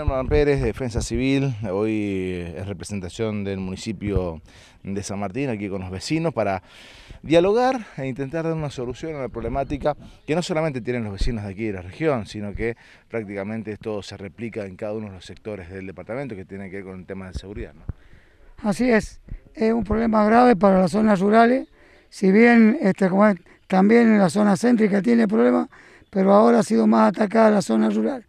Hernán Pérez, Defensa Civil, hoy en representación del municipio de San Martín, aquí con los vecinos, para dialogar e intentar dar una solución a la problemática que no solamente tienen los vecinos de aquí de la región, sino que prácticamente esto se replica en cada uno de los sectores del departamento que tiene que ver con el tema de seguridad. Así es, es un problema grave para las zonas rurales, si bien este, también en la zona céntrica tiene problemas, pero ahora ha sido más atacada la zona rural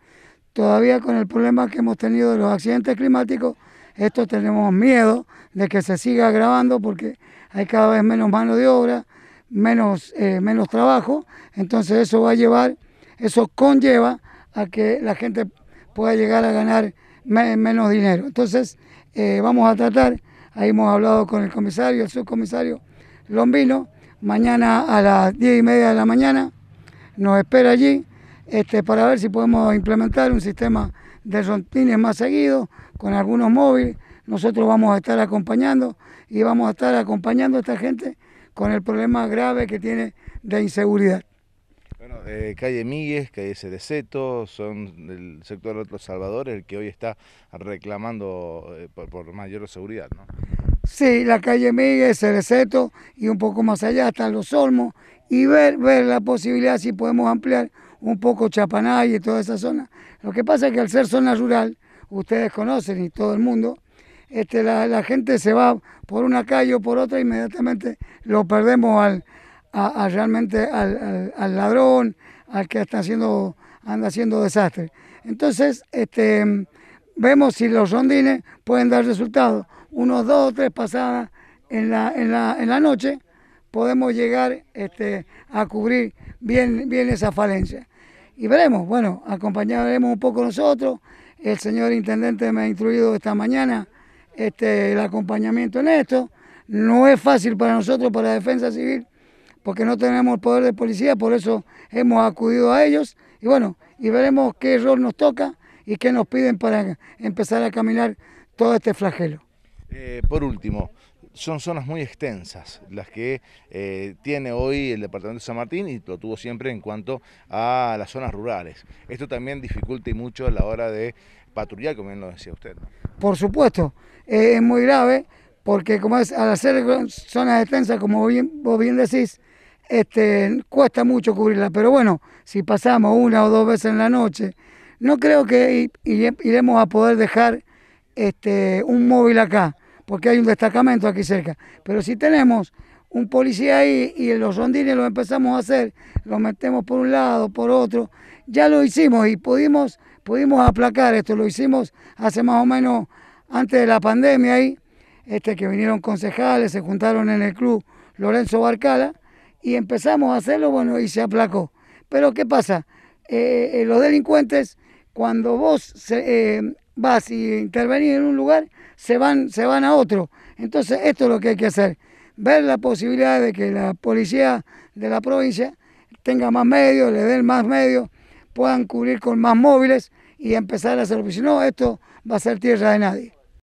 todavía con el problema que hemos tenido de los accidentes climáticos, esto tenemos miedo de que se siga agravando porque hay cada vez menos mano de obra, menos, eh, menos trabajo, entonces eso va a llevar, eso conlleva a que la gente pueda llegar a ganar menos dinero. Entonces eh, vamos a tratar, ahí hemos hablado con el comisario, el subcomisario Lombino, mañana a las 10 y media de la mañana nos espera allí este, para ver si podemos implementar un sistema de rondines más seguido, con algunos móviles. Nosotros vamos a estar acompañando y vamos a estar acompañando a esta gente con el problema grave que tiene de inseguridad. Bueno, eh, calle Míguez, calle Cereceto, son del sector de Los Salvadores el que hoy está reclamando eh, por, mayor seguridad, ¿no? Sí, la calle miguel Cereceto y un poco más allá están Los Olmos y ver, ver la posibilidad si podemos ampliar un poco Chapanay y toda esa zona. Lo que pasa es que al ser zona rural, ustedes conocen y todo el mundo, este, la, gente se va por una calle o por otra, inmediatamente lo perdemos al, realmente al, ladrón, al que está haciendo, anda haciendo desastre. Entonces, este, vemos si los rondines pueden dar resultados. Unos dos o tres pasadas en la, en la, en la noche podemos llegar este, a cubrir bien, bien esa falencia y veremos, bueno, acompañaremos un poco nosotros, el señor intendente me ha instruido esta mañana este, el acompañamiento en esto, no es fácil para nosotros, para la defensa civil, porque no tenemos poder de policía, por eso hemos acudido a ellos, y bueno, y veremos qué rol nos toca y qué nos piden para empezar a caminar todo este flagelo. Eh, por último, son zonas muy extensas las que eh, tiene hoy el departamento de San Martín y lo tuvo siempre en cuanto a las zonas rurales. Esto también dificulta mucho a la hora de patrullar, como bien lo decía usted. Por supuesto, eh, es muy grave porque como es al hacer zonas extensas, como bien, vos bien decís, este, cuesta mucho cubrirla, pero bueno, si pasamos una o dos veces en la noche, no creo que iremos a poder dejar este, un móvil acá porque hay un destacamento aquí cerca. Pero si tenemos un policía ahí y los rondines los empezamos a hacer, lo metemos por un lado, por otro, ya lo hicimos y pudimos, pudimos aplacar esto, lo hicimos hace más o menos antes de la pandemia ahí, este, que vinieron concejales, se juntaron en el club Lorenzo Barcala y empezamos a hacerlo, bueno, y se aplacó. Pero ¿qué pasa? Eh, eh, los delincuentes, cuando vos eh, vas y intervenís en un lugar, se van, se van a otro. Entonces esto es lo que hay que hacer, ver la posibilidad de que la policía de la provincia tenga más medios, le den más medios, puedan cubrir con más móviles y empezar a hacerlo. Si no, esto va a ser tierra de nadie.